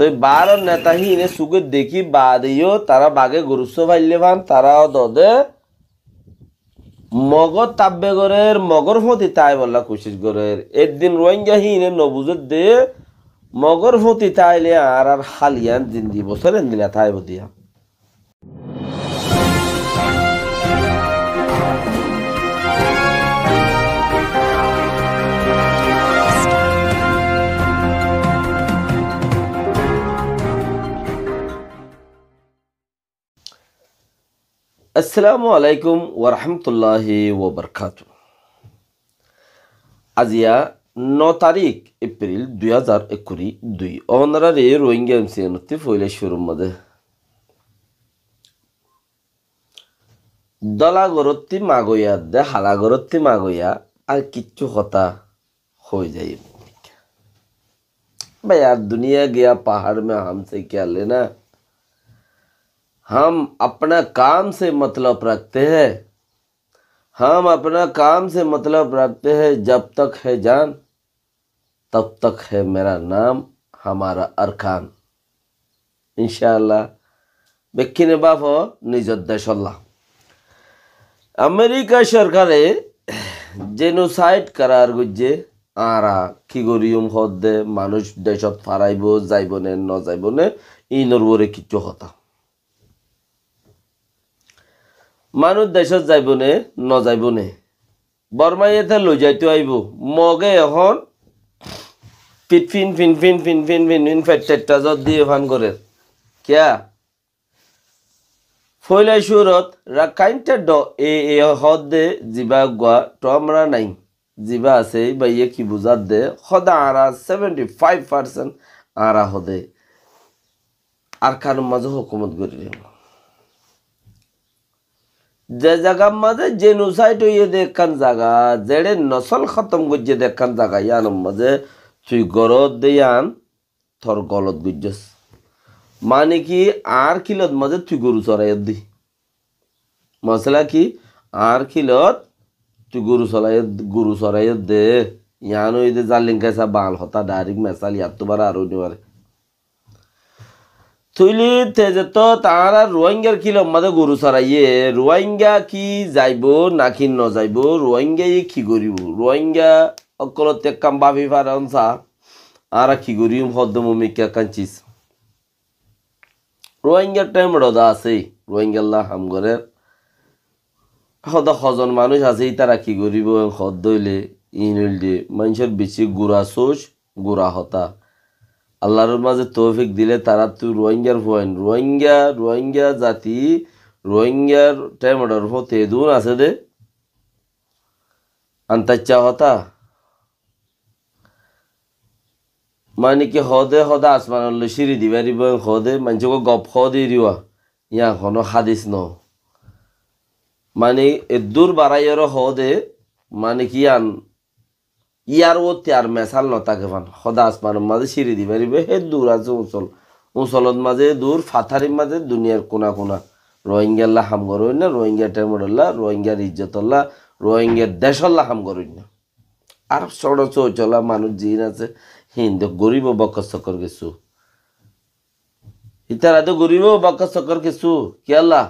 তো এই বার নেতাহি ইনে সুগে দেখি বাদিও তারা বাগে গুরুস্ব ভাইলে ভান তারাও দদে মগর তাব্যগরের মগর ফতি তাই বললা কোশিস গরের একদিন রোহিঙ্গাহি ইনে নবুজত দে মগর ফতি তাইলে আর আর হালিয়ান দিন দিব সরেন তাই বদিয়া আসসালামু আলাইকুম ওরহামতুল্লাহি ওবরকাত আজিয়া ন তারিখ এপ্রিল দুই হাজার একুশ দুই অনারারে রোহিঙ্গা এমসি অনুতি ফৈলেশ্বর মধ্যে দলা গরত্তি মাগইয়া দে হালা গরত্তি মাগইয়া আর কিচ্ছু কথা হয়ে যায় ভাই আর দুনিয়া গিয়া পাহাড় মে হামসে কে লেনা না हम अपना काम से मतलब रखते हैं हम अपना काम से मतलब रखते हैं जब तक है जान तब तक है मेरा नाम हमारा अरकान इनशाला बेखिने बाफ निजोद्देश अमेरिका सरकार जेनोसाइट करार गुजे आरा किगोरियम हद दे मानुष देश फाराइब जाइबने न जाइबने इन बोरे किच्चू होता মানুষ দেশত যাইবনে নযাইবনে বর্মাই এটা লৈ যাইতো আইব মগে এখন পিট ফিন ফিন ফিন ফিন ফিন ফিন ফিন ফেট টেট্টা যত দিয়ে ফান করে কিয়া ফৈলাই সুরত রাখাইনটা ড এ এ হদ দে জিবা গুয়া টমরা নাই জিবা আছে বা ইয়ে কি বুঝাত দে সদা আরা সেভেন্টি ফাইভ পার্সেন্ট আরা হদে আর কারো মাঝে হকুমত করি যে জায়গার মাঝে যে জেনোসাইড হইয়ে দেখান জায়গা যেড়ে নসল খতম গজ্জে দেখান জায়গা ইয়ান মাঝে তুই গরদ দেয়ান থর গলত গুজস মানে কি আর কিলত মাঝে তুই গরু চড়াই দি মশলা কি আর কিলত তুই গরু চলাই গরু চড়াই দে ইয়ান ওই যে জালিং কেসা বাল হতা ডাইরেক্ট মেসাল ইয়ার তোমার আরো নিবারে থইলি তেজত তাহারা রোহিঙ্গার কি লম্বাদে গরু সারাইয়ে রোহিঙ্গা কি যাইব নাকি ন যাইব রোহিঙ্গাই কি করিব রোহিঙ্গা অকল ত্যাগ কাম বাপি পারন আর কি করিম হদ্দমিকা কাঞ্চিস রোহিঙ্গার টাইম রদা আছে রোহিঙ্গাল্লা করে সদা সজন মানুষ আছে তারা কি করিব হদ্দ হইলে ইন হইলে মানুষের বেশি গুড়া সোস গুড়া হতা আল্লাহর মাঝে তৌফিক দিলে তারা তুই রোহিঙ্গার ভয়েন রোহিঙ্গা রোহিঙ্গা জাতি রোহিঙ্গার টাইম হতে দুন আছে দে আন্তাচ্চা হতা মানে কি হদে হদা আসমান হলে সিঁড়ি দিবা দিব হদে মানুষকে গপ হ দিয়ে ইয়া কোনো হাদিস ন মানে এদূর বাড়াইয়েরও হদে মানে কি আন ইয়ার ও ত্যার ন নতাকে ফান সদা আসমানের মাঝে সিঁড়ি দিবে পারিবে হে দূর আছে উঁচল উঁচলত মাঝে দূর ফাথারির মাঝে দুনিয়ার কোনা কোনা রোহিঙ্গাল্লা হাম করই না রোহিঙ্গা টেমরল্লা রোহিঙ্গার ইজ্জতল্লা রোহিঙ্গার দেশল্লা হাম করই না আর সড় চৌচলা মানুষ জিন আছে হিন্দু গরিব বকস্তকর কিছু ইতার তো গরিব বকস্তকর কিছু কি আল্লাহ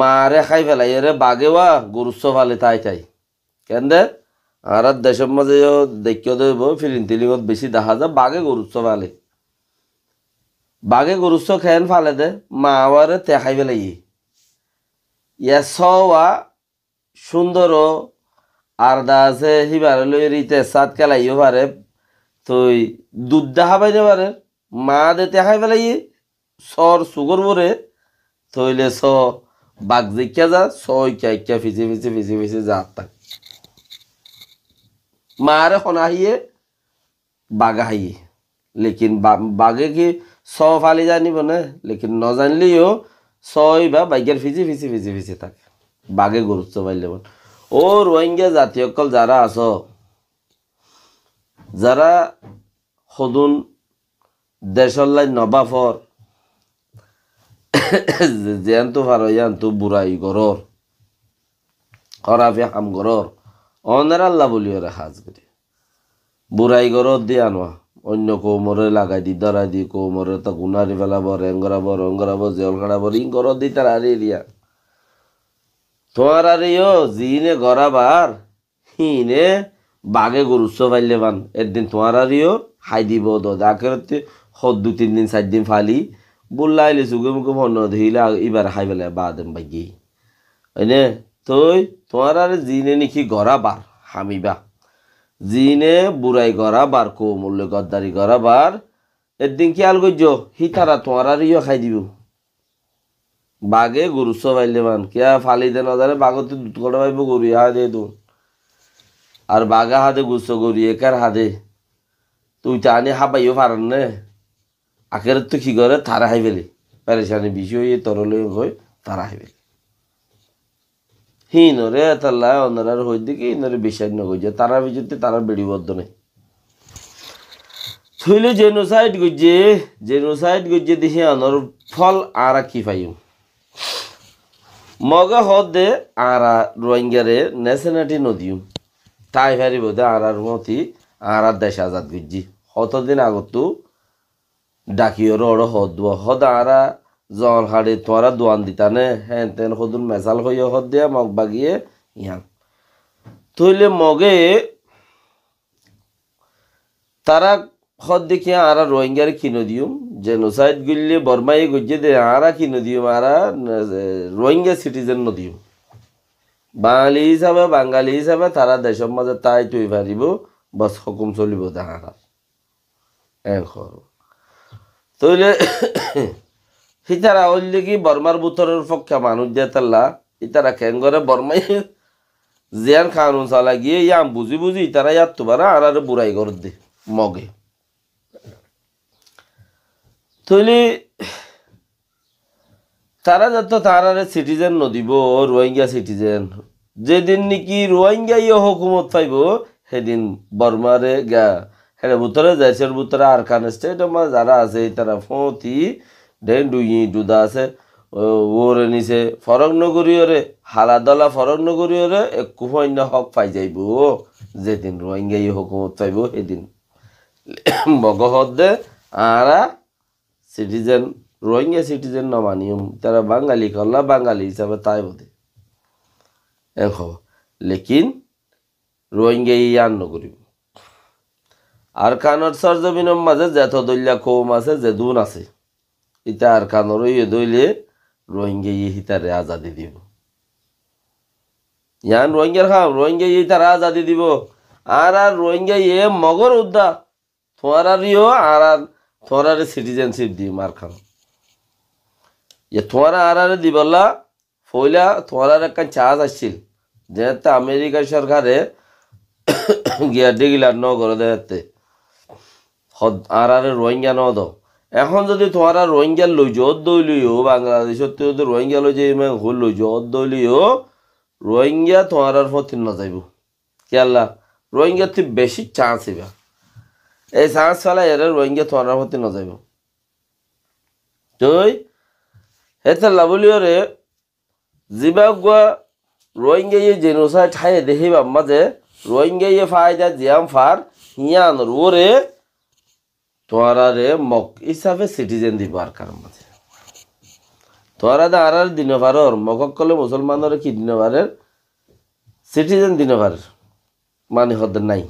মারে খাই ফেলাই রে বাগেওয়া গরুস্ব ফালে তাই তাই কেন আর দেশের মাঝে দেখিও দেব ফিলিং তিলিঙত বেশি দেখা যায় বাঘে গরুচ্ছ ফালে বাঘে গরুচ্ছ খেন ফালে দে মা আওয়ারে তেখাই পেলাই ইয়া সুন্দর আর দা আছে হিবার লই রিতে সাত কেলাইও পারে তুই দুধ দেখা পাইতে পারে মা দে তেখাই পেলাই সর সুগর বরে তৈলে স বাঘ জিকা যা সইকা ইকা ফিচে ফিচে ফিচে ফিচে যা থাক মারে খনাহিয়ে বাগাহিয়ে লেকিন বাগে কি স ফালি জানিব না লেকিন নজানলেও ছয় বা বাইকের ফিজি ফিজি ফিজি ফিজি থাকে বাগে গুরুত্ব পাইলে ও রোহিঙ্গা জাতীয়কল যারা আস যারা সদুন দেশলাই নবাফর জেনটো ফারয়ানটো বুড়াই গরর খরাফে হাম গরর অনার আল্লাহ বলি ওরা হাজ করে বুড়াই গরত দিয়ে আনোয়া অন্য কোমরে লাগাই দি দরাই দি কোমরে পেলাব গুণারি ফেলাব রং রঙ্গরাব জল খাড়াব রিং গরত দি তার আর এরিয়া তোমার আর ইও জিনে গড়াবার হিনে বাঘে গরু ফাইলে পান একদিন তোমার আর ইও হাই দিব দাকে সদ দু তিন দিন চার দিন ফালি বুল্লাইলে চুকে মুখে ভন্ন ধুইলে এবার হাই বেলা বাদেন বাগি এনে তুই তোমার আর জিনে নিখি গড়া বার হামিবা জিনে বুড়াই গড়া বার মূল্য গদ্দারি গড়া বার এদিন কি আল গজ্য হি তারা তোমার আর ইয় খাই দিব বাঘে গরু সবাইলে মান কিয়া ফালি দে নজারে বাঘতে দুধ করে পাইব গরু হা দে দু আর বাঘে হাতে গুস গরু একার হাতে তুই তো আনি হাবাইও পারেন না আখের তো কি করে তারা হাই পারেছি পেরেছানি বিষয় তরলে হয়ে তারা হাই হিনরে ಹೀನೋರೆ ತಲ್ಲ ಒಂದರಾರು ಹೋಯ್ದಿಗೆ ಇನ್ನೊರೆ ಬಿಷಾಗ್ನ ಗೊಜ್ಜೆ ತಾರ ಬಿಜುತ್ತೆ ತಾರ ಬಿಡಿವದ್ದನೆ থইলে জেনোসাইড গুজে জেনোসাইড গুজে দিহে আনর ফল আর কি পাইম মগা হদে আরা রোহিঙ্গারে ন্যাশনাটি নদীম তাই ফারিব দে আরার মতি আরার দেশ আজাদ গুজি হতদিন আগত ডাকিওর অড় হদ হদ আরা জল হাড়ি তোরা দোয়ান দিতানে হ্যাঁ তেন সদুর মেজাল হইয়া হত দিয়া মগ বাগিয়ে ইয়ান তৈলে মগে তারা হদ দেখি আরা রোহিঙ্গার কিনো দিউম নোসাইড গুললে বর্মাই গুজে দে আরা কিনো দিউম আরা রোহিঙ্গা সিটিজেন নদিউম বাঙালি হিসাবে বাঙালি হিসাবে তারা দেশের মাঝে তাই তুই পারিব বাস হকুম চলিব তাহারা এখন তৈলে সিতারা ওই কি বর্মার বুথরের পক্ষে মানুষ দিয়ে তাল্লা ইতারা করে বর্মাই জিয়ান খানুন চালা গিয়ে ইয়াম বুঝি বুঝি ইতারা ইয়াত তোমারা আর আর বুড়াই করে দি মগে তৈলি তারা যাতো তার তারারে সিটিজেন নদীব রোহিঙ্গা সিটিজেন যেদিন নাকি রোহিঙ্গা ইয়ে হুকুমত পাইব সেদিন বর্মারে গা হেরে বুতরে জয়সের বুতরে আর কানেস্টে যারা আছে তারা ফোঁতি ডু ই দুদা আছে ওরে নিছে ফরক ওরে হালা দলা ফরক ওরে এক কুফন্য হক পাই যাইব যেদিন রোহিঙ্গাই হকুমত পাইব সেদিন দে আরা সিটিজেন রোহিঙ্গা সিটিজেন নমানিয়ম তারা বাঙালি করলা বাঙালি হিসাবে তাই বোধে এক লেকিন রোহিঙ্গাই ইয়ান নগরী আর কানর সরজমিনের মাঝে যেত দলিয়া কৌম আছে যে দুন আছে ইতা কানর ইয়ে দইলে রোহিঙ্গা ইয়ে হিতারে আজাদি দিব ইয়ান রোহিঙ্গার খাম রোহিঙ্গা ইয়ে তার আজাদি দিব আর আর রোহিঙ্গা ইয়ে মগর উদ্দা তোমার ইয়ে আর আর তোমার সিটিজেনশিপ দিম আর খাম ইয়ে তোমার আর আর দিবলা ফইলা তোমার একটা চাষ আসছিল যেহেতু আমেরিকা সরকারে গিয়া ডিগিলার নগর দেখতে আর আর রোহিঙ্গা ন দাও এখন যদি তোহারা রোহিঙ্গার লইছ অদ্দই লইও বাংলাদেশত যদি রোহিঙ্গা লই যে ইমান হুল লইছ অদ্দই লইও রোহিঙ্গা তোহারার ফতি না যাইব কেলা রোহিঙ্গার তুই বেশি চান্স ইবা এই চান্স ফেলা এর রোহিঙ্গা তোহারার ফতি না যাইব তুই এতে লাবলিও রে গুয়া রোহিঙ্গা ইয়ে জেনোসাইড ঠাই দেখিবা মাঝে রোহিঙ্গা ইয়ে ফায়দা জিয়াম ফার হিয়ান রোরে তোয়ারারে মক হিসাবে সিটিজেন দিব আর কার মাঝে তোয়ারা দা আর দিনভারর কলে মুসলমানের কি দিনভারের সিটিজেন দিনভার মানে হদ নাই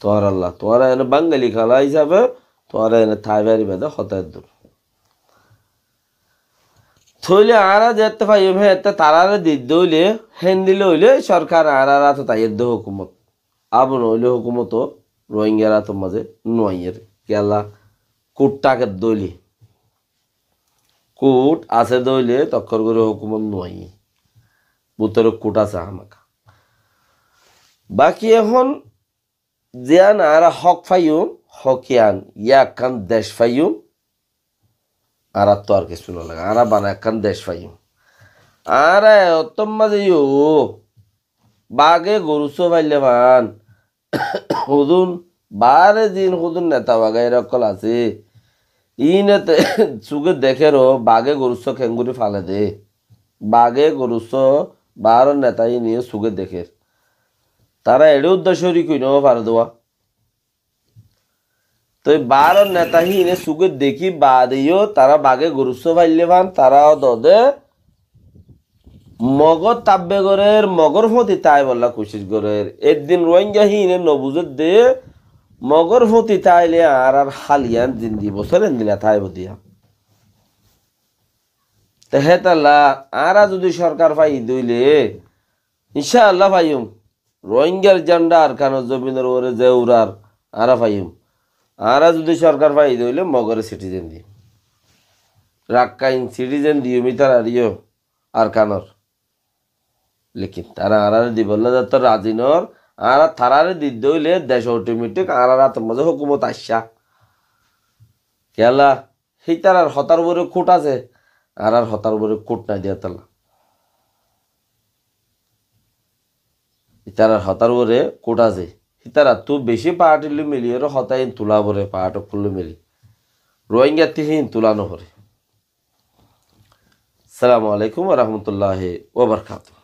তোয়ার আল্লাহ তোয়ারা এনে বাঙালি খালা হিসাবে তোয়ারা এনে থাইবারি বেদে হতায় দূর থইলে আরা যেতে পাই হ্যাঁ তারারে দিদ্দ হইলে হেন দিলে হইলে সরকার আর আর তাইয়ের হুকুমত আবন হইলে হুকুমত রোহিঙ্গারা তো মাঝে নয়ের গেলা কুটটাকে দৈলি কুট আছে দইলে তক্ষর করে হুকুমত নয় বুতর কুট আছে আমাকে বাকি এখন জিয়ান আর হক ফাইম হকিয়ান ইয়া খান দেশ ফাইম আর তো আর কিছু না লাগে আর বানা দেশ ফাইম আর অত মাঝে বাগে গরু সো ভাইলে ভান হুজুর বারে দিন হুজুর নেতা বাগা এরকম আছে ই নেতে চুগে দেখেরো বাঘে গরুস খেঙ্গুরি ফালে দে বাঘে গরুস বার নেতাই নিয়ে সুগে দেখে তারা এড়ে উদ্দেশ্য কই নেওয়া পারে দেওয়া তো বারো নেতাহীন সুগে দেখি বাদিও তারা বাঘে গরুস ফাইলে ভান তারাও দদে মগর তাব্যগরের মগর ফতি তাই বললা কুশিস গরের একদিন রোহিঙ্গা হিনে নবুজত দে মগর ফতি তাইলে আর আর হালিয়ান জিন্দি বছর দিলা তাই বতিয়া হে তাল্লা আরা যদি সরকার পাই দইলে ইনশা আল্লাহ পাইম রোহিঙ্গার জান্ডা আর কান জমিনের ওরে জেউরার আরা পাইম আরা যদি সরকার পাই দইলে মগরে সিটিজেন দি রাক্কাইন সিটিজেন দিও মিতার আরিও আর কানর লিখিন তারা আরারে দিব যত রাজিনর আর তারারে দি দইলে দেশ অটোমেটিক আর আর তোর মাঝে হুকুমত আসা কেলা সেই তার আর হতার উপরে কোট আছে আর আর হতার উপরে কোট না দিয়া তালা ইতারার হতার উপরে কোট আছে ইতারা তু বেশি পাহাটিলু মিলি আর হতাই তুলা পরে পাহাট খুলু মিলি রোহিঙ্গা তিহীন তুলানো পরে সালামু আলাইকুম রহমতুল্লাহ ওবরকাতু